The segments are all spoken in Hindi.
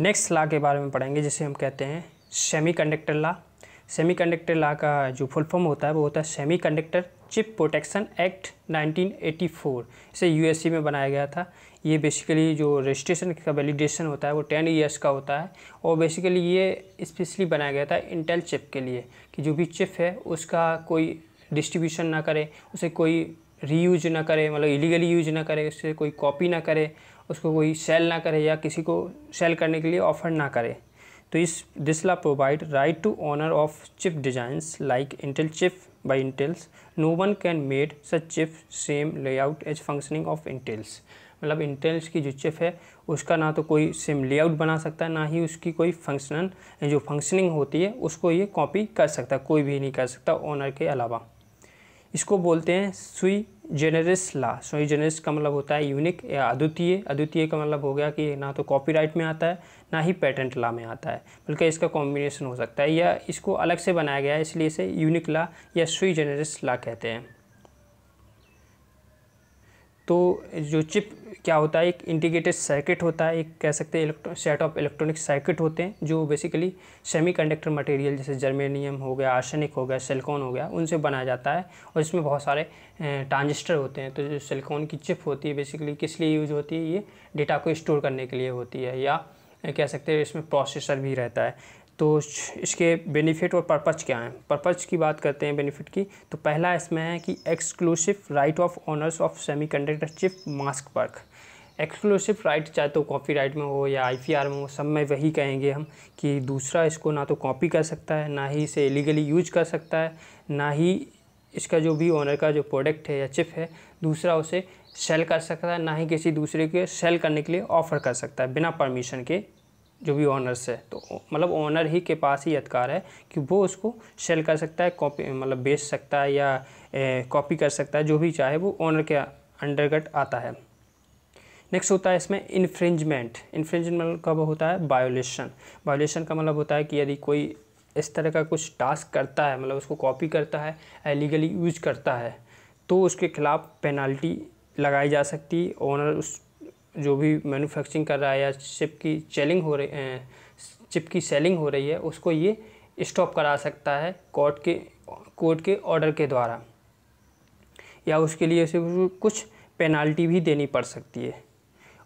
नेक्स्ट लॉ के बारे में पढ़ेंगे जिसे हम कहते हैं सेमीकंडक्टर लॉ सेमीकंडक्टर लॉ का जो फुल फॉर्म होता है वो होता है सेमीकंडक्टर चिप प्रोटेक्शन एक्ट 1984 इसे यूएससी में बनाया गया था ये बेसिकली जो रजिस्ट्रेशन का वैलिडेशन होता है वो टेन ईयर्स का होता है और बेसिकली ये स्पेशली बनाया गया था इंटेल चिप के लिए कि जो भी चिप है उसका कोई डिस्ट्रीब्यूशन ना करे उसे कोई रीयूज ना करे मतलब इलीगली यूज ना करे उससे कोई कॉपी ना करे उसको कोई सेल ना करे या किसी को सेल करने के लिए ऑफर ना करे तो इस this law provide right to owner of chip designs like Intel chip by Intel's no one can made such chip same layout as functioning of Intel's मतलब इंटेल्स की जो चिप है उसका ना तो कोई सेम लेआउट बना सकता है ना ही उसकी कोई फंक्शनल जो फंक्शनिंग होती है उसको ये कॉपी कर सकता है कोई भी नहीं कर सकता ओनर के अलावा इसको बोलते हैं सुई जेनरिस ला सुई जेनरिस का मतलब होता है यूनिक या अद्वितीय अद्वितीय का मतलब हो गया कि ना तो कॉपीराइट में आता है ना ही पेटेंट ला में आता है बल्कि इसका कॉम्बिनेशन हो सकता है या इसको अलग से बनाया गया है इसलिए इसे यूनिक ला या सुई जेनरिस ला कहते हैं तो जो चिप क्या होता है एक इंटीग्रेटेड सर्किट होता है एक कह सकते हैं सेट ऑफ इलेक्ट्रॉनिक सर्किट होते हैं जो बेसिकली सेमीकंडक्टर मटेरियल जैसे जर्मेनियम हो गया आर्सेनिक हो गया सिलिकॉन हो गया उनसे बनाया जाता है और इसमें बहुत सारे ट्रांजिस्टर होते हैं तो जो सिलिकॉन की चिप होती है बेसिकली किस लिए यूज होती है ये डेटा को स्टोर करने के लिए होती है या कह सकते हैं इसमें प्रोसेसर भी रहता है तो इसके बेनिफिट और पर्पज़ क्या हैं पर्पज़ की बात करते हैं बेनिफिट की तो पहला इसमें है कि exclusive right of owners of semiconductor chip mask work exclusive right चाहे तो कॉपी राइट में हो या आई में हो सब में वही कहेंगे हम कि दूसरा इसको ना तो कॉपी कर सकता है ना ही इसे इलीगली यूज कर सकता है ना ही इसका जो भी ऑनर का जो प्रोडक्ट है या चिप है दूसरा उसे सेल कर सकता है ना ही किसी दूसरे के सेल करने के लिए ऑफ़र कर सकता है बिना परमिशन के जो भी ऑनर्स है तो मतलब ऑनर ही के पास ही अधिकार है कि वो उसको सेल कर सकता है कॉपी मतलब बेच सकता है या कॉपी कर सकता है जो भी चाहे वो ऑनर के अंडरगट आता है नेक्स्ट होता है इसमें इन्फ्रिंजमेंट मतलब इन्फ्रिंजमेंट कब होता है वायोलेशन वायोलेशन का मतलब होता है कि यदि कोई इस तरह का कुछ टास्क करता है मतलब उसको कॉपी करता है एलिगली यूज करता है तो उसके खिलाफ़ पेनल्टी लगाई जा सकती है ओनर उस जो भी मैन्युफैक्चरिंग कर रहा है या चिप की सेलिंग हो रही चिप की सेलिंग हो रही है उसको ये स्टॉप करा सकता है कोर्ट के कोर्ट के ऑर्डर के द्वारा या उसके लिए उसे कुछ पेनल्टी भी देनी पड़ सकती है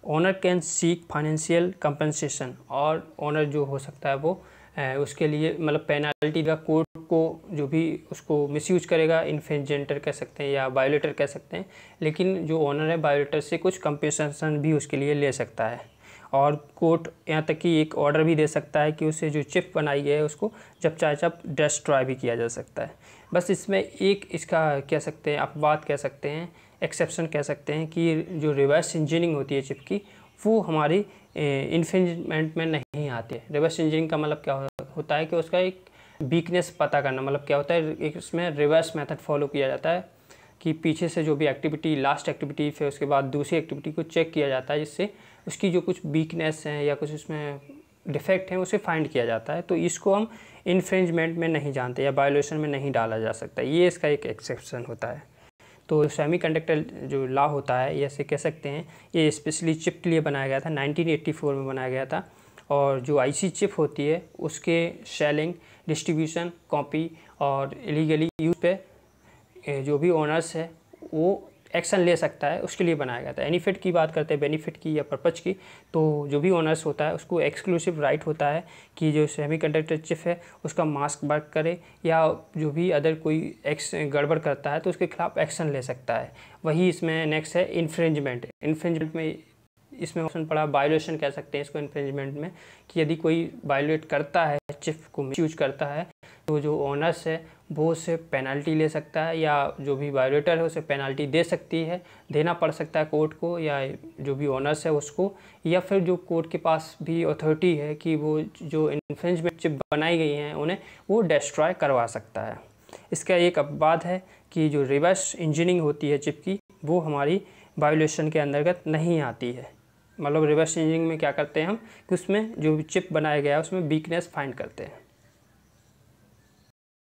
owner can seek financial compensation और ओनर जो हो सकता है वो उसके लिए मतलब पेनाल्टी का कोर्ट को जो भी उसको मिसयूज करेगा इन्फेंजेंटर कह सकते हैं या वायोलेटर कह सकते हैं लेकिन जो ओनर है वायोलेटर से कुछ कंपनसेशन भी उसके लिए ले सकता है और कोर्ट यहाँ तक कि एक ऑर्डर भी दे सकता है कि उसे जो चिप बनाई गई है उसको जब चाहे जब डिस्ट्रॉय भी किया जा सकता है बस इसमें एक इसका कह सकते हैं अपवाद कह सकते हैं एक्सेप्शन कह सकते हैं कि जो रिवर्स इंजीनियरिंग होती है चिप की वो हमारी इन्फेंजमेंट में नहीं आती है रिवर्स इंजीनियरिंग का मतलब क्या होता है कि उसका एक वीकनेस पता करना मतलब क्या होता है एक इसमें रिवर्स मेथड फॉलो किया जाता है कि पीछे से जो भी एक्टिविटी लास्ट एक्टिविटी फिर उसके बाद दूसरी एक्टिविटी को चेक किया जाता है जिससे उसकी जो कुछ वीकनेस हैं या कुछ उसमें डिफेक्ट हैं उसे फाइंड किया जाता है तो इसको हम इन्फ्रेंजमेंट में नहीं जानते या वायोलेशन में नहीं डाला जा सकता ये इसका एक एक्सेप्शन होता है तो सेमी जो लॉ होता है ऐसे कह सकते हैं ये स्पेशली चिप के लिए बनाया गया था 1984 में बनाया गया था और जो आईसी चिप होती है उसके सेलिंग डिस्ट्रीब्यूशन कॉपी और इलीगली यूज पे जो भी ओनर्स है वो एक्शन ले सकता है उसके लिए बनाया गया था एनिफिट की बात करते हैं बेनिफिट की या पर्पज़ की तो जो भी ऑनर्स होता है उसको एक्सक्लूसिव राइट होता है कि जो सेमी कंडक्टर चिप है उसका मास्क वर्क करे या जो भी अदर कोई एक्स गड़बड़ करता है तो उसके खिलाफ एक्शन ले सकता है वही इसमें नेक्स्ट है इन्फ्रेंजमेंट इन्फ्रेंजमेंट में इसमें ऑप्शन पड़ा वायोलेशन कह सकते हैं इसको इन्फ्रेंजमेंट में कि यदि कोई वायोलेट करता है चिप को मिसयूज करता है तो जो ऑनर्स है वो उसे पेनल्टी ले सकता है या जो भी वायोलेटर है उसे पेनल्टी दे सकती है देना पड़ सकता है कोर्ट को या जो भी ऑनर्स है उसको या फिर जो कोर्ट के पास भी अथॉरिटी है कि वो जो इन्फ्रेंजमेंट चिप बनाई गई हैं उन्हें वो डिस्ट्रॉय करवा सकता है इसका एक अपवाद है कि जो रिवर्स इंजीनियरिंग होती है चिप की वो हमारी वायोलेशन के अंतर्गत नहीं आती है मतलब रिवर्स इंजीनियरिंग में क्या करते हैं हम कि उसमें जो चिप बनाया गया है उसमें वीकनेस फाइंड करते हैं